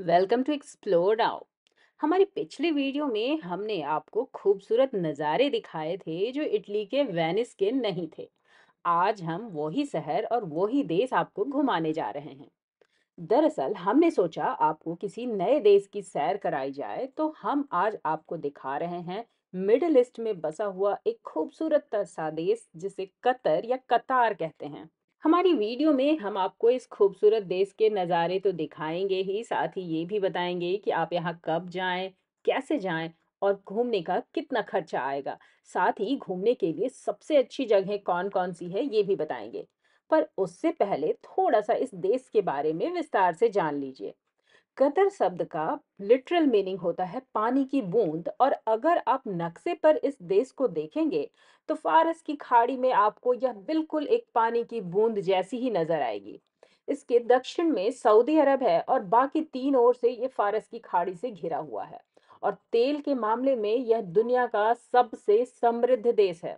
welcome to explore now हमारी पिछली video में हमने आपको खूबसूरत नज़ारे दिखाए थे जो इटली के वेनिस के नहीं थे आज हम वही शहर और वही देश आपको घुमाने जा रहे हैं दरअसल हमने सोचा आपको किसी नए देश की सैर कराई जाए तो हम आज आपको दिखा रहे हैं मिडल ईस्ट में बसा हुआ एक खूबसूरत सा देश जिसे कतर या कतार कहते हैं हमारी वीडियो में हम आपको इस खूबसूरत देश के नज़ारे तो दिखाएंगे ही साथ ही ये भी बताएंगे कि आप यहाँ कब जाएं कैसे जाएं और घूमने का कितना खर्चा आएगा साथ ही घूमने के लिए सबसे अच्छी जगह कौन कौन सी है ये भी बताएंगे पर उससे पहले थोड़ा सा इस देश के बारे में विस्तार से जान लीजिए कतर शब्द का लिटरल मीनिंग होता है पानी की बूंद और अगर आप नक्शे पर इस देश को देखेंगे तो फारस की खाड़ी में आपको यह बिल्कुल एक पानी की बूंद जैसी ही नजर आएगी इसके दक्षिण में सऊदी अरब है और बाकी तीन ओर से ये फारस की खाड़ी से घिरा हुआ है और तेल के मामले में यह दुनिया का सबसे समृद्ध देश है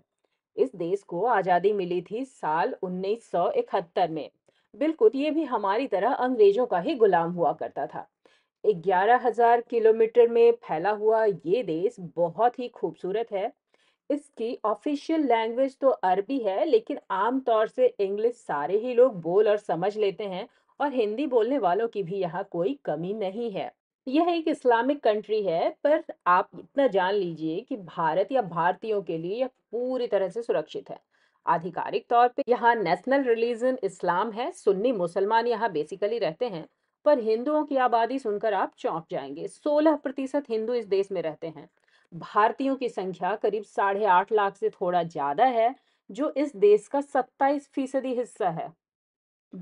इस देश को आज़ादी मिली थी साल 1971 में बिल्कुल ये भी हमारी तरह अंग्रेजों का ही गुलाम हुआ करता था ग्यारह हजार किलोमीटर में फैला हुआ ये देश बहुत ही खूबसूरत है इसकी ऑफिशियल लैंग्वेज तो अरबी है लेकिन आमतौर से इंग्लिश सारे ही लोग बोल और समझ लेते हैं और हिंदी बोलने वालों की भी यहाँ कोई कमी नहीं है यह एक इस्लामिक कंट्री है पर आप इतना जान लीजिए कि भारत या भारतीयों के लिए यह पूरी तरह से सुरक्षित है आधिकारिक तौर पे यहाँ नेशनल रिलीजन इस्लाम है सुन्नी मुसलमान यहाँ बेसिकली रहते हैं पर हिंदुओं की आबादी सुनकर आप चौंक जाएंगे 16 प्रतिशत हिंदू इस देश में रहते हैं भारतीयों की संख्या करीब साढ़े आठ लाख से थोड़ा ज्यादा है जो इस देश का सत्ताईस फीसदी हिस्सा है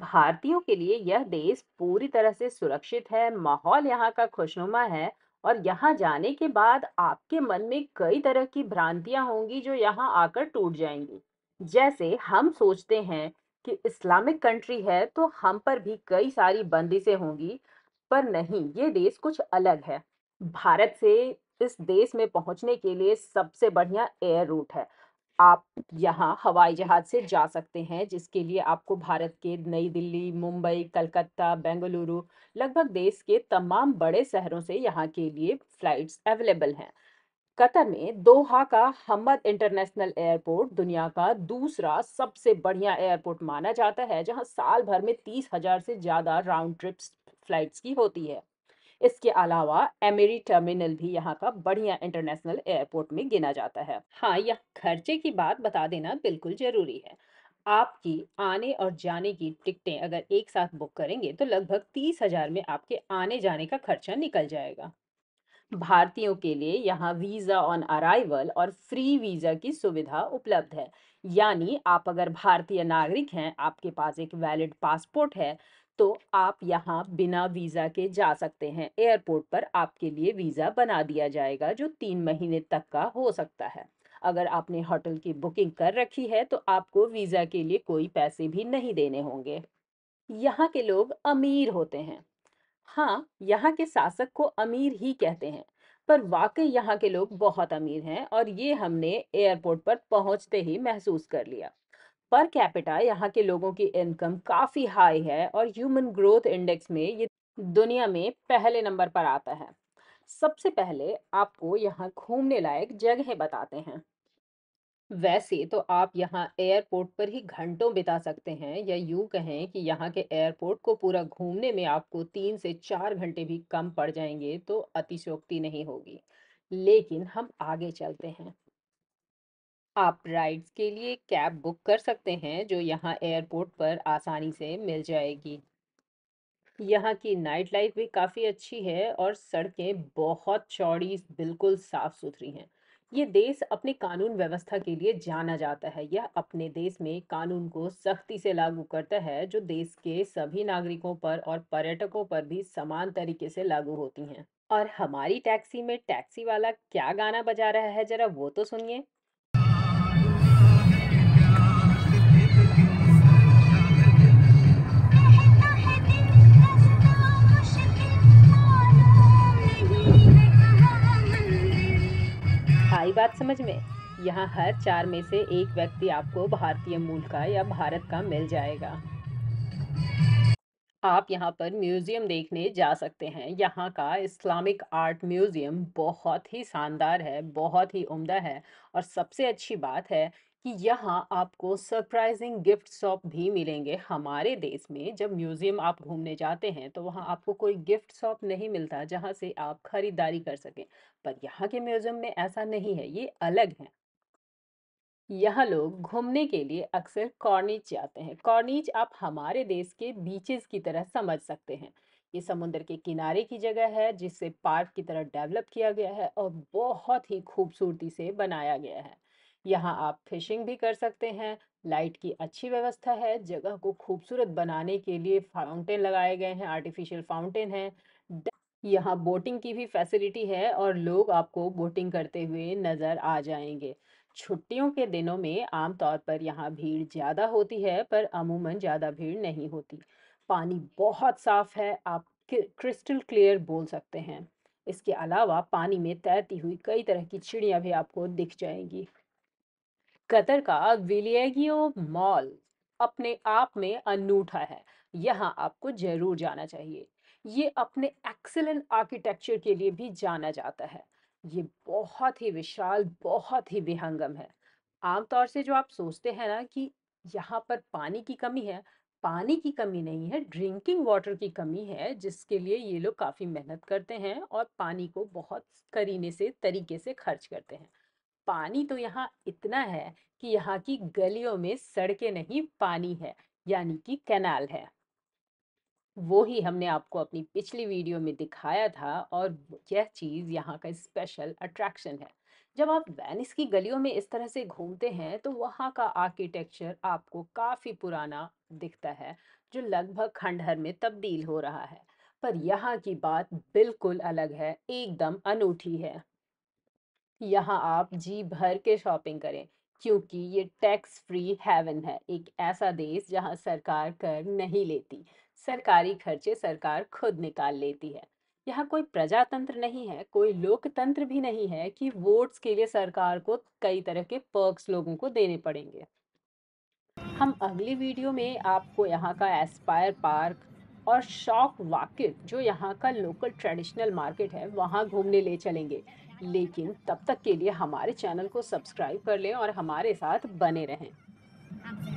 भारतीयों के लिए यह देश पूरी तरह से सुरक्षित है माहौल यहाँ का खुशनुमा है और यहाँ जाने के बाद आपके मन में कई तरह की भ्रांतियां होंगी जो यहाँ आकर टूट जाएंगी जैसे हम सोचते हैं कि इस्लामिक कंट्री है तो हम पर भी कई सारी बंदिशें होंगी पर नहीं ये देश कुछ अलग है भारत से इस देश में पहुंचने के लिए सबसे बढ़िया एयर रूट है आप यहाँ हवाई जहाज से जा सकते हैं जिसके लिए आपको भारत के नई दिल्ली मुंबई कलकत्ता बेंगलुरु लगभग देश के तमाम बड़े शहरों से यहाँ के लिए फ्लाइट्स अवेलेबल हैं कतर में दोहा का हमद इंटरनेशनल एयरपोर्ट दुनिया का दूसरा सबसे बढ़िया एयरपोर्ट माना जाता है जहां साल भर में तीस हजार से ज़्यादा राउंड ट्रिप्स फ्लाइट्स की होती है इसके अलावा एमेरी टर्मिनल भी यहाँ का बढ़िया इंटरनेशनल एयरपोर्ट में गिना जाता है हाँ यह खर्चे की बात बता देना बिल्कुल ज़रूरी है आपकी आने और जाने की टिकटें अगर एक साथ बुक करेंगे तो लगभग तीस हजार में आपके आने जाने का खर्चा निकल जाएगा भारतीयों के लिए यहाँ वीज़ा ऑन अराइवल और फ्री वीज़ा की सुविधा उपलब्ध है यानी आप अगर भारतीय नागरिक हैं आपके पास एक वैलिड पासपोर्ट है तो आप यहाँ बिना वीज़ा के जा सकते हैं एयरपोर्ट पर आपके लिए वीज़ा बना दिया जाएगा जो तीन महीने तक का हो सकता है अगर आपने होटल की बुकिंग कर रखी है तो आपको वीज़ा के लिए कोई पैसे भी नहीं देने होंगे यहाँ के लोग अमीर होते हैं हाँ यहाँ के शासक को अमीर ही कहते हैं पर वाकई यहाँ के लोग बहुत अमीर हैं और ये हमने एयरपोर्ट पर पहुँचते ही महसूस कर लिया पर कैपिटा यहाँ के लोगों की इनकम काफ़ी हाई है और ह्यूमन ग्रोथ इंडेक्स में ये दुनिया में पहले नंबर पर आता है सबसे पहले आपको यहाँ घूमने लायक जगह बताते हैं वैसे तो आप यहाँ एयरपोर्ट पर ही घंटों बिता सकते हैं या यूं कहें कि यहाँ के एयरपोर्ट को पूरा घूमने में आपको तीन से चार घंटे भी कम पड़ जाएंगे तो अतिशोक्ति नहीं होगी लेकिन हम आगे चलते हैं आप राइड्स के लिए कैब बुक कर सकते हैं जो यहाँ एयरपोर्ट पर आसानी से मिल जाएगी यहाँ की नाइट लाइफ भी काफ़ी अच्छी है और सड़कें बहुत चौड़ी बिल्कुल साफ सुथरी हैं ये देश अपने कानून व्यवस्था के लिए जाना जाता है यह अपने देश में कानून को सख्ती से लागू करता है जो देश के सभी नागरिकों पर और पर्यटकों पर भी समान तरीके से लागू होती हैं और हमारी टैक्सी में टैक्सी वाला क्या गाना बजा रहा है जरा वो तो सुनिए बात समझ में यहाँ हर चार में से एक व्यक्ति आपको भारतीय मूल का या भारत का मिल जाएगा आप यहाँ पर म्यूज़ियम देखने जा सकते हैं यहाँ का इस्लामिक आर्ट म्यूज़ियम बहुत ही शानदार है बहुत ही उम्दा है और सबसे अच्छी बात है कि यहाँ आपको सरप्राइजिंग गिफ्ट शॉप भी मिलेंगे हमारे देश में जब म्यूज़ियम आप घूमने जाते हैं तो वहाँ आपको कोई गिफ्ट शॉप नहीं मिलता जहाँ से आप खरीदारी कर सकें पर यहाँ के म्यूज़ियम में ऐसा नहीं है ये अलग है यहाँ लोग घूमने के लिए अक्सर कॉर्नीच जाते हैं कॉर्नीच आप हमारे देश के बीचेस की तरह समझ सकते हैं ये समुद्र के किनारे की जगह है जिसे पार्क की तरह डेवलप किया गया है और बहुत ही खूबसूरती से बनाया गया है यहाँ आप फिशिंग भी कर सकते हैं लाइट की अच्छी व्यवस्था है जगह को खूबसूरत बनाने के लिए फाउंटेन लगाए गए हैं आर्टिफिशियल फाउंटेन है यहाँ बोटिंग की भी फैसिलिटी है और लोग आपको बोटिंग करते हुए नज़र आ जाएंगे छुट्टियों के दिनों में आमतौर पर यहाँ भीड़ ज़्यादा होती है पर अमूमन ज़्यादा भीड़ नहीं होती पानी बहुत साफ है आप क्रिस्टल क्लियर बोल सकते हैं इसके अलावा पानी में तैरती हुई कई तरह की चिड़ियाँ भी आपको दिख जाएंगी कतर का विलियगियो मॉल अपने आप में अनूठा है यहाँ आपको जरूर जाना चाहिए ये अपने एक्सेलेंट आर्किटेक्चर के लिए भी जाना जाता है ये बहुत ही विशाल बहुत ही विहंगम है आमतौर से जो आप सोचते हैं ना कि यहाँ पर पानी की कमी है पानी की कमी नहीं है ड्रिंकिंग वाटर की कमी है जिसके लिए ये लोग काफ़ी मेहनत करते हैं और पानी को बहुत करीने से तरीके से खर्च करते हैं पानी तो यहाँ इतना है कि यहाँ की गलियों में सड़के नहीं पानी है यानी कि कैनाल है वो ही हमने आपको अपनी पिछली वीडियो में दिखाया था और यह चीज़ यहाँ का स्पेशल अट्रैक्शन है जब आप वेनिस की गलियों में इस तरह से घूमते हैं तो वहाँ का आर्किटेक्चर आपको काफ़ी पुराना दिखता है जो लगभग खंडहर में तब्दील हो रहा है पर यहाँ की बात बिल्कुल अलग है एकदम अनूठी है यहाँ आप जी भर के शॉपिंग करें क्योंकि ये टैक्स फ्री हेवन है एक ऐसा देश जहाँ सरकार कर नहीं लेती सरकारी खर्चे सरकार खुद निकाल लेती है यहाँ कोई प्रजातंत्र नहीं है कोई लोकतंत्र भी नहीं है कि वोट्स के लिए सरकार को कई तरह के पर्क्स लोगों को देने पड़ेंगे हम अगली वीडियो में आपको यहाँ का एस्पायर पार्क और शॉक वाकिट जो यहाँ का लोकल ट्रेडिशनल मार्केट है वहाँ घूमने ले चलेंगे लेकिन तब तक के लिए हमारे चैनल को सब्सक्राइब कर लें और हमारे साथ बने रहें